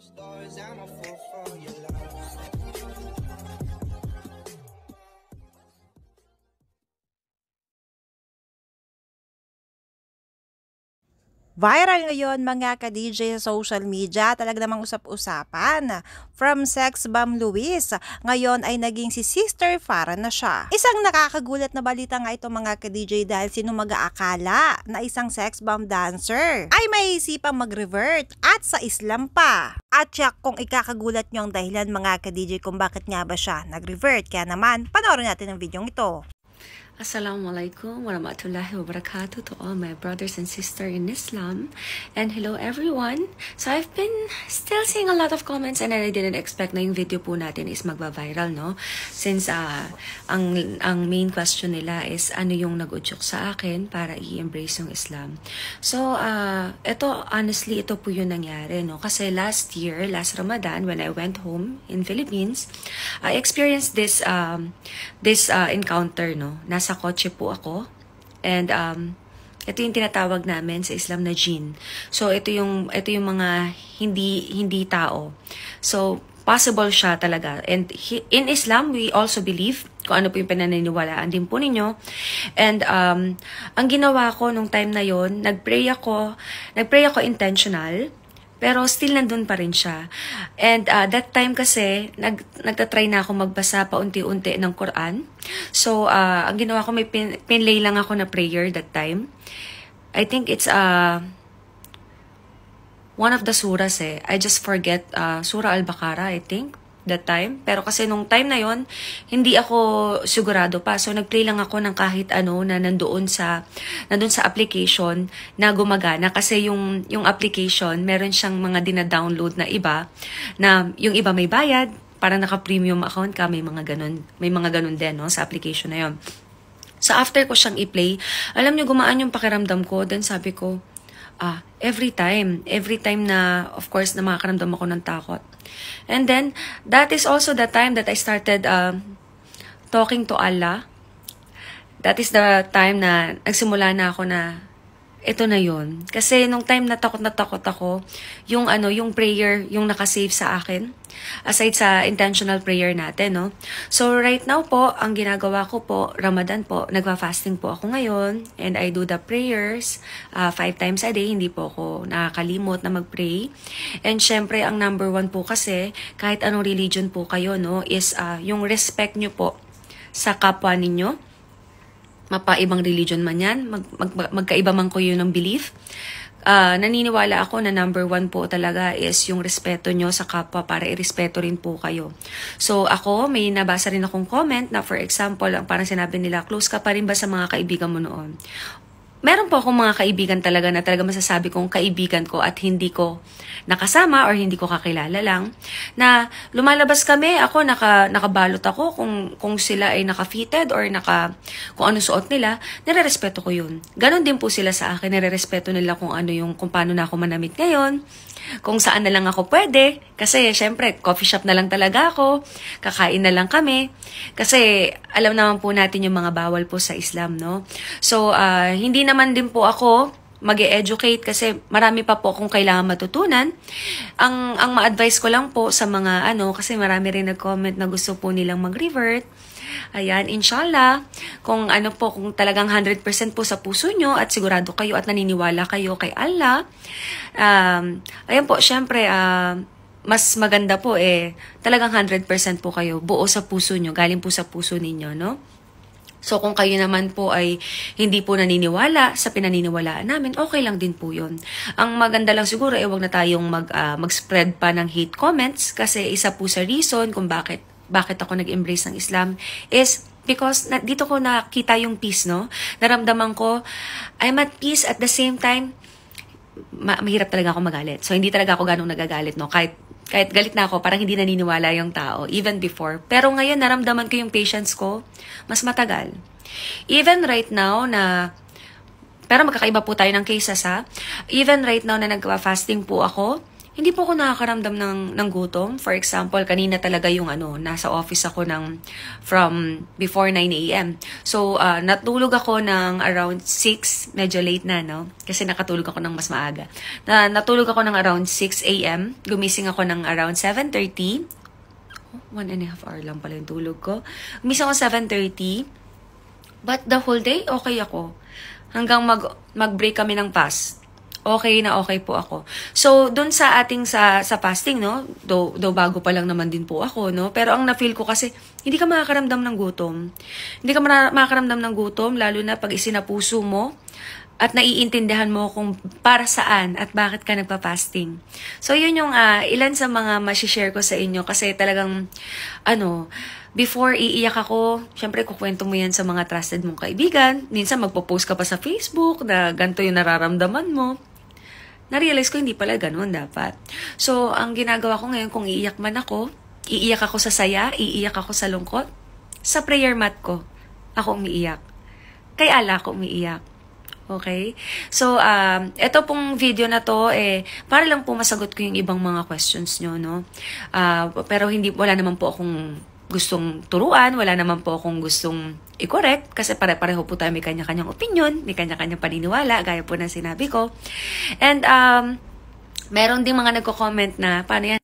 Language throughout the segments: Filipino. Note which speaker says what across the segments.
Speaker 1: stars, I'm a fool for your love. Viral ngayon mga ka-DJ sa social media, talaga namang usap-usapan. From Sex Bomb Luis, ngayon ay naging si Sister Farah na siya. Isang nakakagulat na balita nga ito mga ka-DJ dahil sino mag-aakala na isang sex bomb dancer ay may isipang mag-revert at sa Islam pa. At check kung ikakagulat nyo ang dahilan mga ka-DJ kung bakit nga ba siya nag-revert. Kaya naman, panoorin natin ang video ito. Assalamualaikum warahmatullahi wabarakatuh to all my brothers and sisters in Islam and hello everyone. So I've been still seeing a lot of comments and I didn't expect na yung video po natin is magba-viral no since uh, ang ang main question nila is ano yung nag-udyok sa akin para i-embrace yung Islam. So uh, ito honestly ito po yung nangyari no kasi last year last Ramadan when I went home in Philippines I experienced this um, this uh, encounter no nasa nasa kotse po ako. And um, ito yung tinatawag namin sa Islam na jinn. So ito yung ito yung mga hindi hindi tao. So possible siya talaga. And in Islam, we also believe kung ano po yung pinaniniwalaan din po ninyo. And um, ang ginawa ko nung time na yon, nag-pray ako, nag-pray ako intentional. Pero still nandun pa rin siya. And uh, that time kasi, nag, nagtatry na ako magbasa pa unti-unti ng Quran. So, uh, ang ginawa ko, may pin, pinlay lang ako na prayer that time. I think it's uh, one of the suras eh. I just forget, uh, Surah Al-Baqarah, I think that time. Pero kasi nung time na yon hindi ako sigurado pa. So, nag-play lang ako ng kahit ano na nandoon sa, nandoon sa application na gumagana. Kasi yung, yung application, meron siyang mga dinadownload na iba na yung iba may bayad. para naka-premium account ka, may mga ganun, may mga ganun din no, sa application na yon So, after ko siyang i-play, alam niyo, gumaan yung pakiramdam ko. Then, sabi ko, Ah, every time. Every time na, of course, na makakaramdam ako ng takot. And then, that is also the time that I started um, talking to Allah. That is the time na nagsimula na ako na ito na yon Kasi nung time na takot na takot ako, yung ano, yung prayer, yung nakasave sa akin, aside sa intentional prayer natin, no? So right now po, ang ginagawa ko po, Ramadan po, nagfa-fasting po ako ngayon, and I do the prayers uh, five times a day, hindi po ako nakakalimot na mag-pray. And syempre, ang number one po kasi, kahit anong religion po kayo, no, is uh, yung respect nyo po sa kapwa ninyo, mapaibang religion man yan, mag, mag, magkaiba man ko yun ng belief, uh, naniniwala ako na number one po talaga is yung respeto nyo sa kapwa para irespeto rin po kayo. So ako, may nabasa rin akong comment na for example, ang parang sinabi nila, close ka pa rin ba sa mga kaibigan mo noon? meron po akong mga kaibigan talaga na talaga masasabi kong kaibigan ko at hindi ko nakasama or hindi ko kakilala lang na lumalabas kami ako naka nakabalot ako kung kung sila ay naka-fitted or naka kung ano suot nila nirerespeto ko yun ganon din po sila sa akin nirerespeto nila kung ano yung kung paano na ako manamit ngayon kung saan na lang ako pwede kasi syempre coffee shop na lang talaga ako kakain na lang kami kasi alam naman po natin yung mga bawal po sa Islam no so uh, hindi naman din po ako mag educate kasi marami pa po akong kailangan matutunan. Ang, ang ma-advise ko lang po sa mga ano, kasi marami rin nag-comment na gusto po nilang mag-revert. Ayan, inshallah, kung ano po, kung talagang 100% po sa puso nyo at sigurado kayo at naniniwala kayo kay Allah, um, ayan po, syempre, uh, mas maganda po eh, talagang 100% po kayo, buo sa puso nyo, galing po sa puso ninyo, no? So kung kayo naman po ay hindi po naniniwala sa pinaniniwalaan namin, okay lang din po 'yon. Ang maganda lang siguro ay eh, wag na tayong mag uh, mag-spread pa ng hate comments kasi isa po sa reason kung bakit bakit ako nag-embrace ng Islam is because na, dito ko nakita yung peace, no? Naramdaman ko I'm at peace at the same time ma- mahirap talaga ako magalit. So hindi talaga ako ganong nagagalit, no? Kahit kahit galit na ako, parang hindi naniniwala yung tao, even before. Pero ngayon, naramdaman ko yung patience ko, mas matagal. Even right now na, pero magkakaiba po tayo ng cases ha, even right now na nagpa-fasting po ako, hindi po ako nakakaramdam ng, ng gutom. For example, kanina talaga yung ano, nasa office ako ng, from before 9 a.m. So, uh, natulog ako ng around 6, medyo late na, no? Kasi nakatulog ako ng mas maaga. Na, natulog ako ng around 6 a.m. Gumising ako ng around 7.30. One and a half hour lang pala yung tulog ko. Gumising ako 7.30. But the whole day, okay ako. Hanggang mag, mag-break kami ng past okay na okay po ako. So, doon sa ating sa, sa fasting, no? Do, do bago pa lang naman din po ako, no? Pero ang na-feel ko kasi, hindi ka makakaramdam ng gutom. Hindi ka makakaramdam ng gutom, lalo na pag isinapuso mo at naiintindihan mo kung para saan at bakit ka nagpa-fasting. So, yun yung uh, ilan sa mga masishare ko sa inyo kasi talagang, ano, before iiyak ako, syempre kukwento mo yan sa mga trusted mong kaibigan. Minsan magpo-post ka pa sa Facebook na ganito yung nararamdaman mo na-realize ko hindi pala ganun dapat. So, ang ginagawa ko ngayon, kung iiyak man ako, iiyak ako sa saya, iiyak ako sa lungkot, sa prayer mat ko, ako umiiyak. Kay ala ako umiiyak. Okay? So, um, ito pong video na to, eh, para lang po masagot ko yung ibang mga questions nyo, no? Uh, pero hindi, wala naman po akong gustong turuan, wala naman po akong gustong i-correct kasi pare-pareho po tayo may kanya-kanyang opinion, may kanya-kanyang paniniwala, gaya po ng sinabi ko. And um, meron ding mga nagko-comment na, paano yan,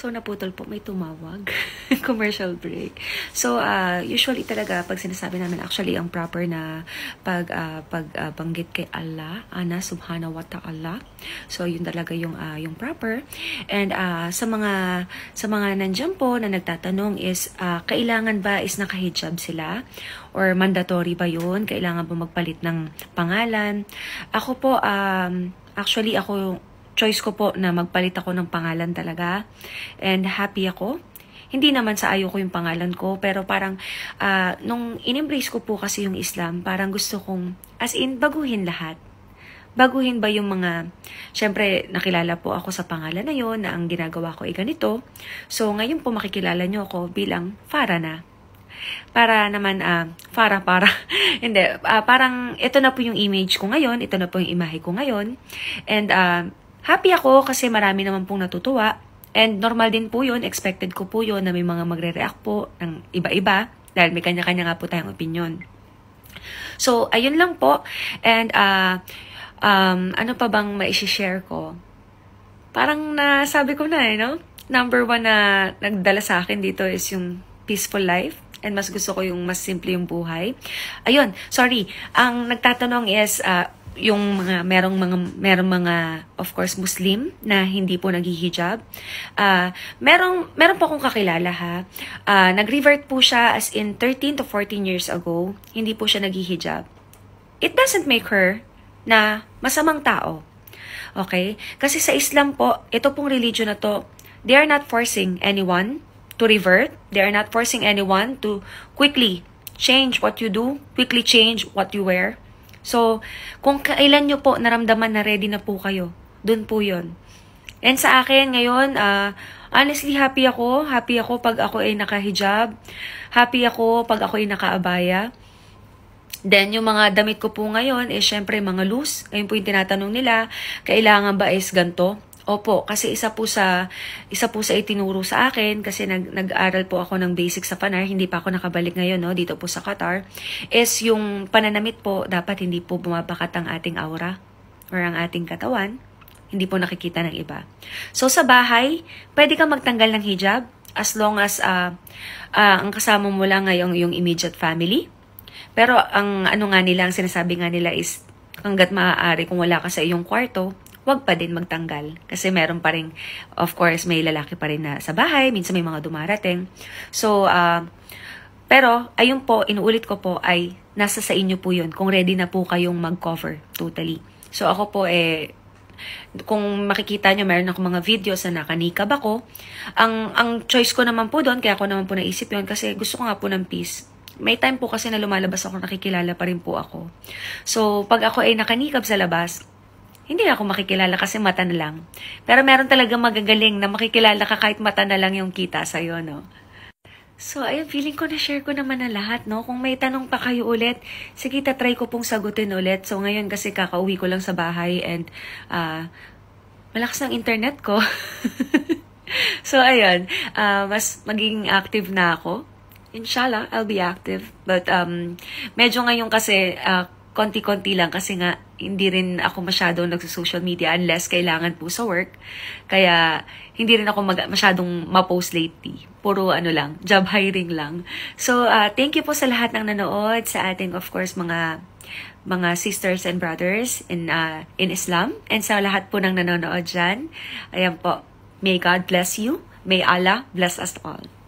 Speaker 1: So, naputol po. May tumawag. Commercial break. So, uh, usually talaga, pag sinasabi namin, actually, ang proper na pag, uh, pag uh, banggit kay Allah, Ana Subhanahu wa Ta'ala. So, yun talaga yung, uh, yung proper. And uh, sa mga, sa mga nandyan po na nagtatanong is, uh, kailangan ba is nakahijab sila? Or mandatory ba yun? Kailangan ba magpalit ng pangalan? Ako po, um, actually, ako yung choice ko po na magpalit ako ng pangalan talaga. And happy ako. Hindi naman sa ayoko yung pangalan ko, pero parang uh, nung in-embrace ko po kasi yung Islam, parang gusto kong, as in, baguhin lahat. Baguhin ba yung mga, syempre nakilala po ako sa pangalan na yon na ang ginagawa ko ay ganito. So ngayon po makikilala nyo ako bilang Farana. Para naman, uh, para, para. Hindi, uh, parang ito na po yung image ko ngayon, ito na po yung imahe ko ngayon. And uh, Happy ako kasi marami naman pong natutuwa. And normal din po yun, expected ko po yun na may mga magre-react po ng iba-iba dahil may kanya-kanya nga po tayong opinion. So, ayun lang po. And uh, um, ano pa bang maishishare ko? Parang nasabi ko na eh, no? Number one na nagdala sa akin dito is yung peaceful life and mas gusto ko yung mas simple yung buhay. Ayun, sorry. Ang nagtatanong is, uh, yung mga merong mga merong mga of course Muslim na hindi po naghihijab. Uh, merong meron po akong kakilala ha. Uh, nag-revert po siya as in 13 to 14 years ago. Hindi po siya naghihijab. It doesn't make her na masamang tao. Okay? Kasi sa Islam po, ito pong religion na to, they are not forcing anyone to revert. They are not forcing anyone to quickly change what you do, quickly change what you wear. So, kung kailan nyo po naramdaman na ready na po kayo, dun po yon. And sa akin ngayon, uh, honestly happy ako. Happy ako pag ako ay nakahijab. Happy ako pag ako ay nakaabaya. Then, yung mga damit ko po ngayon, eh, syempre, mga loose. Ngayon po yung tinatanong nila, kailangan ba is ganto? Opo, kasi isa po sa isa po sa itinuro sa akin kasi nag nag po ako ng basic sa Panar, hindi pa ako nakabalik ngayon no dito po sa Qatar, is yung pananamit po dapat hindi po bumabakat ang ating aura or ang ating katawan, hindi po nakikita ng iba. So sa bahay, pwede kang magtanggal ng hijab as long as uh, uh, ang kasama mo lang ngayong yung immediate family. Pero ang ano nga nila, ang sinasabi nga nila is hanggat maaari kung wala ka sa iyong kwarto, wag pa din magtanggal. Kasi meron pa rin, of course, may lalaki pa rin na sa bahay, minsan may mga dumarating. So, uh, pero, ayun po, inuulit ko po ay nasa sa inyo po yun, kung ready na po kayong mag-cover totally. So, ako po, eh, kung makikita nyo, meron ako mga videos na nakanikab ako. Ang, ang choice ko naman po doon, kaya ako naman po naisip yun, kasi gusto ko nga po ng peace. May time po kasi na lumalabas ako, nakikilala pa rin po ako. So, pag ako ay nakanikab sa labas, hindi ako makikilala kasi mata na lang. Pero meron talaga magagaling na makikilala ka kahit mata na lang yung kita sa'yo, no? So, ayun, feeling ko na-share ko naman na lahat, no? Kung may tanong pa kayo ulit, sige, try ko pong sagutin ulit. So, ngayon kasi kakauwi ko lang sa bahay and uh, malakas ang internet ko. so, ayun, uh, mas magiging active na ako. Inshallah, I'll be active. But, um, medyo ngayon kasi, uh, konti-konti lang kasi nga, hindi rin ako masyadong nagsa-social media unless kailangan po sa work. Kaya hindi rin ako mag- masyadong ma-post lately. Puro ano lang, job hiring lang. So, uh, thank you po sa lahat ng nanood, sa ating of course mga mga sisters and brothers in uh, in Islam and sa lahat po ng nanonood diyan. Ayun po. May God bless you. May Allah bless us all.